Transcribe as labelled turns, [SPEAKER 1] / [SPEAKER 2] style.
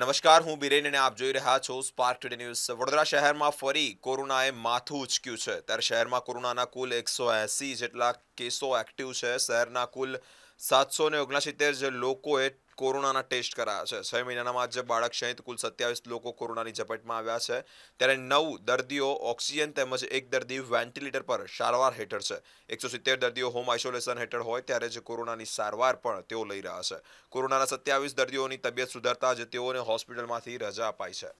[SPEAKER 1] નમસ્કાર હું બિરેન અને આપ જોઈ રહ્યા છો સ્પાર્ક ટુડે ન્યૂઝ વડોદરા શહેરમાં ફરી કોરોનાએ માથું ઉચક્યું છે ત્યારે શહેરમાં કોરોનાના કુલ એકસો એંસી જેટલા કેસો એક્ટિવ છે શહેરના કુલ સાતસો ને ઓગણસિત્તેર જે લોકોએ કોરોનાના ટેસ્ટ કરાયા છે છ મહિનાનામાં આજે બાળક સહિત કુલ સત્યાવીસ લોકો કોરોનાની ઝપેટમાં આવ્યા છે ત્યારે નવ દર્દીઓ ઓક્સિજન તેમજ એક દર્દી વેન્ટિલેટર પર સારવાર હેઠળ છે એકસો સિત્તેર દર્દીઓ હોમ આઇસોલેશન હેઠળ હોય ત્યારે જે કોરોનાની સારવાર પણ તેઓ લઈ રહ્યા છે કોરોનાના સત્યાવીસ દર્દીઓની તબિયત સુધારતા જ તેઓને હોસ્પિટલમાંથી રજા અપાઈ છે